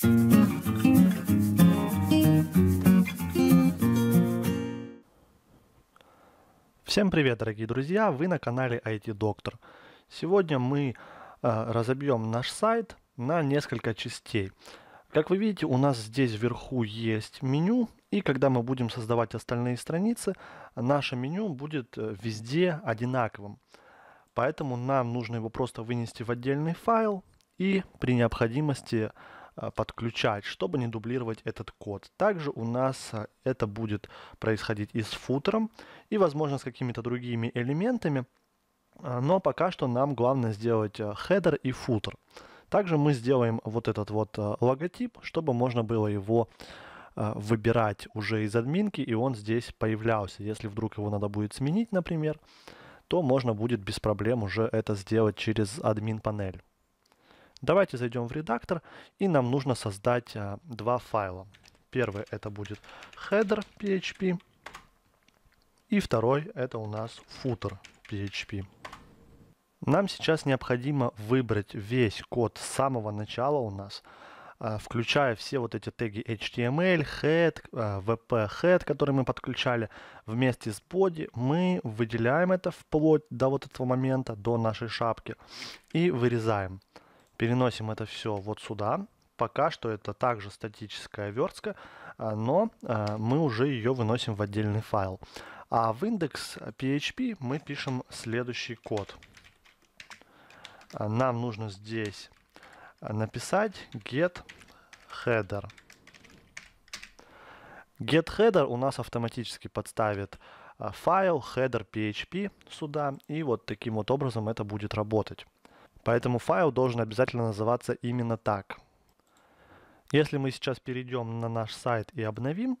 Всем привет, дорогие друзья! Вы на канале IT Доктор. Сегодня мы э, разобьем наш сайт на несколько частей. Как вы видите, у нас здесь вверху есть меню, и когда мы будем создавать остальные страницы, наше меню будет э, везде одинаковым. Поэтому нам нужно его просто вынести в отдельный файл и при необходимости Э, подключать, чтобы не дублировать этот код. Также у нас э, это будет происходить и с футером, и, возможно, с какими-то другими элементами. Э, но пока что нам главное сделать хедер и футер. Также мы сделаем вот этот вот логотип, чтобы можно было его выбирать уже из админки, и он здесь появлялся. Если вдруг его надо будет сменить, например, то можно будет без проблем уже это сделать через админ панель. Давайте зайдем в редактор, и нам нужно создать а, два файла. Первый это будет header.php, и второй это у нас footer.php. Нам сейчас необходимо выбрать весь код с самого начала у нас, а, включая все вот эти теги HTML, head, а, VP head, которые мы подключали вместе с body, мы выделяем это вплоть до вот этого момента, до нашей шапки и вырезаем. Переносим это все вот сюда. Пока что это также статическая верстка, а, но а, мы уже ее выносим в отдельный файл. А в index.php мы пишем следующий код. А, нам нужно здесь написать get_header. Get_header у нас автоматически подставит файл header.php сюда, и вот таким вот образом это будет работать. Поэтому файл должен обязательно называться именно так. Если мы сейчас перейдем на наш сайт и обновим,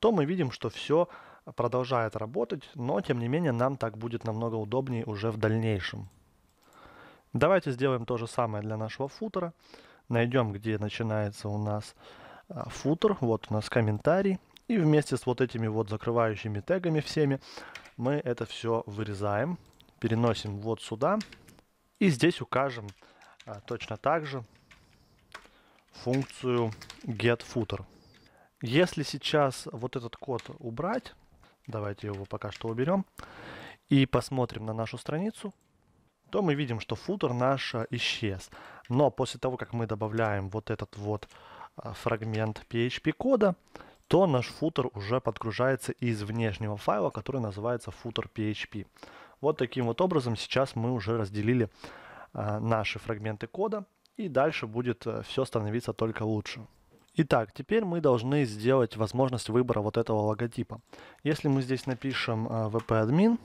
то мы видим, что все продолжает работать, но тем не менее нам так будет намного удобнее уже в дальнейшем. Давайте сделаем то же самое для нашего футера. Найдем, где начинается у нас а, футер, вот у нас комментарий. И вместе с вот этими вот закрывающими тегами всеми мы это все вырезаем, переносим вот сюда. И здесь укажем а, точно так же функцию getFooter. Если сейчас вот этот код убрать, давайте его пока что уберем, и посмотрим на нашу страницу, то мы видим, что футер наш а, исчез. Но после того, как мы добавляем вот этот вот а, фрагмент PHP кода, то наш футер уже подгружается из внешнего файла, который называется footer.php. Вот таким вот образом сейчас мы уже разделили э, наши фрагменты кода, и дальше будет э, все становиться только лучше. Итак, теперь мы должны сделать возможность выбора вот этого логотипа. Если мы здесь напишем wp-admin, э,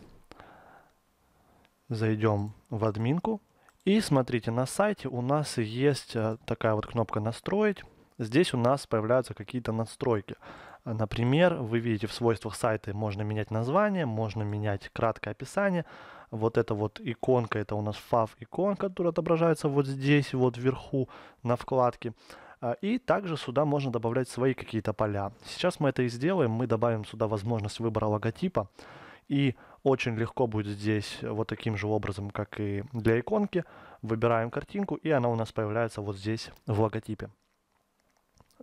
зайдем в админку, и смотрите, на сайте у нас есть такая вот кнопка «Настроить». Здесь у нас появляются какие-то настройки. Например, вы видите в свойствах сайта можно менять название, можно менять краткое описание. Вот эта вот иконка, это у нас fav иконка, которая отображается вот здесь, вот вверху на вкладке. А, и также сюда можно добавлять свои какие-то поля. Сейчас мы это и сделаем. Мы добавим сюда возможность выбора логотипа. И очень легко будет здесь вот таким же образом, как и для иконки. Выбираем картинку, и она у нас появляется вот здесь в логотипе.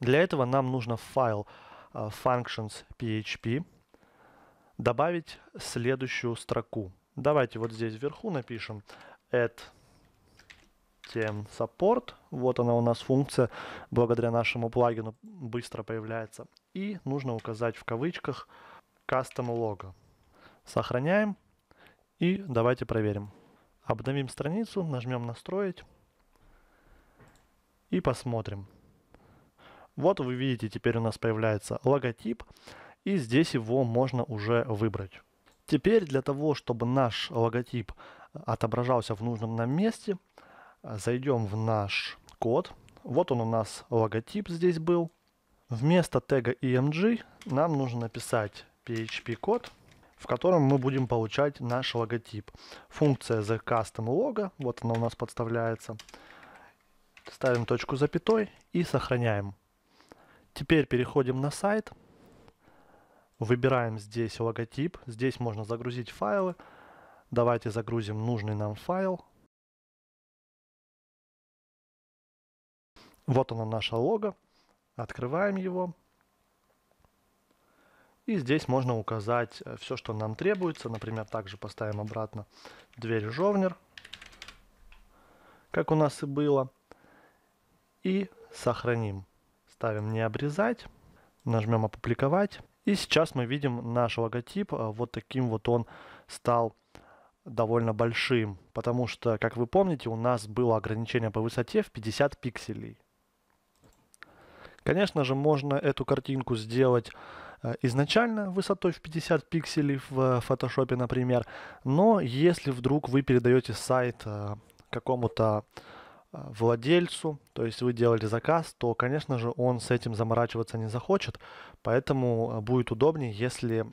Для этого нам нужно файл файл Э, functions PHP, добавить следующую строку. Давайте вот здесь вверху напишем add тем support. Вот она у нас функция, благодаря нашему плагину быстро появляется. И нужно указать в кавычках custom logo. Сохраняем и давайте проверим. Обновим страницу, нажмем настроить и посмотрим. Вот вы видите, теперь у нас появляется логотип, и здесь его можно уже выбрать. Теперь для того, чтобы наш логотип э, отображался в нужном нам месте, э, зайдем в наш код. Вот он у нас логотип здесь был. Вместо тега EMG нам нужно написать PHP-код, в котором мы будем получать наш логотип. Функция the custom logo, вот она у нас подставляется. Ставим точку запятой и сохраняем. Теперь переходим на сайт. Выбираем здесь логотип. Здесь можно загрузить файлы. Давайте загрузим нужный нам файл. Вот оно наше лого. Открываем его. И здесь можно указать э, все, что нам требуется. Например, также поставим обратно дверь жовнер, как у нас и было. И сохраним ставим не обрезать, нажмем опубликовать. И сейчас мы видим наш логотип, э, вот таким вот он стал довольно большим, потому что, как вы помните, у нас было ограничение по высоте в 50 пикселей. Конечно же, можно эту картинку сделать э, изначально высотой в 50 пикселей в Photoshop, э, например, но если вдруг вы передаете сайт какому-то Э, владельцу, то есть вы делали заказ, то, конечно же, он с этим заморачиваться не захочет, поэтому э, будет удобнее, если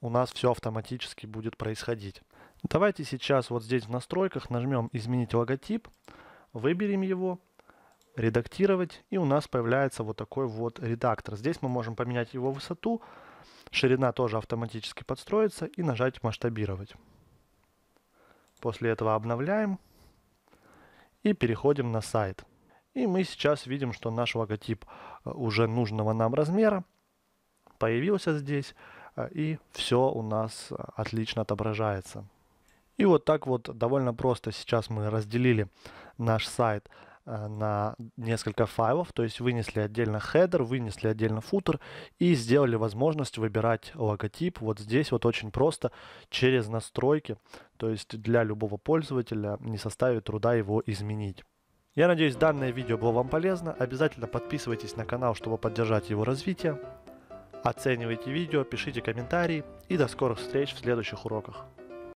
у нас все автоматически будет происходить. Давайте сейчас вот здесь в настройках нажмем «Изменить логотип», выберем его, «Редактировать», и у нас появляется вот такой вот редактор. Здесь мы можем поменять его высоту, ширина тоже автоматически подстроится, и нажать «Масштабировать». После этого обновляем и переходим на сайт. И мы сейчас видим, что наш логотип э, уже нужного нам размера появился здесь, э, и все у нас э, отлично отображается. И вот так вот довольно просто сейчас мы разделили наш сайт Э, на несколько файлов, то есть вынесли отдельно хедер, вынесли отдельно футер и сделали возможность выбирать логотип вот здесь вот очень просто через настройки, то есть для любого пользователя не составит труда его изменить. Я надеюсь данное видео было вам полезно, обязательно подписывайтесь на канал, чтобы поддержать его развитие, оценивайте видео, пишите комментарии и до скорых встреч в следующих уроках.